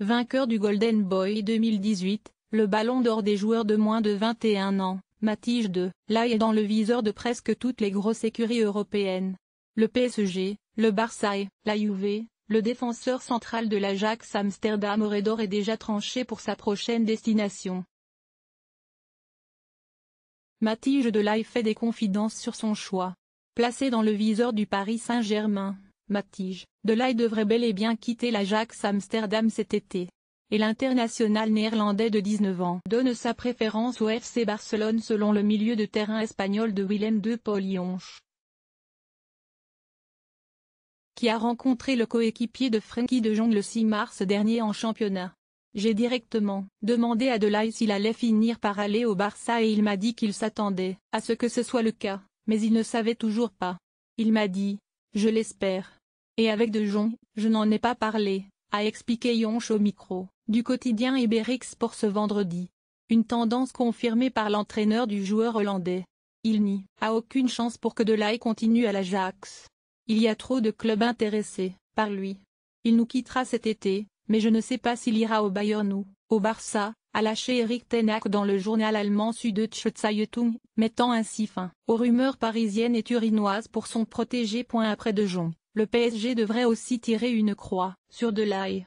Vainqueur du Golden Boy 2018, le ballon d'or des joueurs de moins de 21 ans, Matige De là est dans le viseur de presque toutes les grosses écuries européennes. Le PSG, le Barça et la Juve, le défenseur central de l'Ajax Amsterdam d'or est déjà tranché pour sa prochaine destination. Matige de Lai fait des confidences sur son choix. Placé dans le viseur du Paris Saint-Germain, Matige, Delay devrait bel et bien quitter l'Ajax Amsterdam cet été. Et l'international néerlandais de 19 ans donne sa préférence au FC Barcelone selon le milieu de terrain espagnol de Willem de Paulionche, Qui a rencontré le coéquipier de Frankie de Jong le 6 mars dernier en championnat. J'ai directement demandé à Delay s'il allait finir par aller au Barça et il m'a dit qu'il s'attendait à ce que ce soit le cas, mais il ne savait toujours pas. Il m'a dit, je l'espère. Et avec De Jong, je n'en ai pas parlé, a expliqué Yonch au micro du quotidien Iberix pour ce vendredi. Une tendance confirmée par l'entraîneur du joueur hollandais. Il n'y a aucune chance pour que Delay continue à l'Ajax. Il y a trop de clubs intéressés par lui. Il nous quittera cet été, mais je ne sais pas s'il ira au Bayern ou au Barça, a lâché Eric Tenak dans le journal allemand Süddeutsche Zeitung, mettant ainsi fin aux rumeurs parisiennes et turinoises pour son protégé. Après De Jong, le PSG devrait aussi tirer une croix sur De l'ail.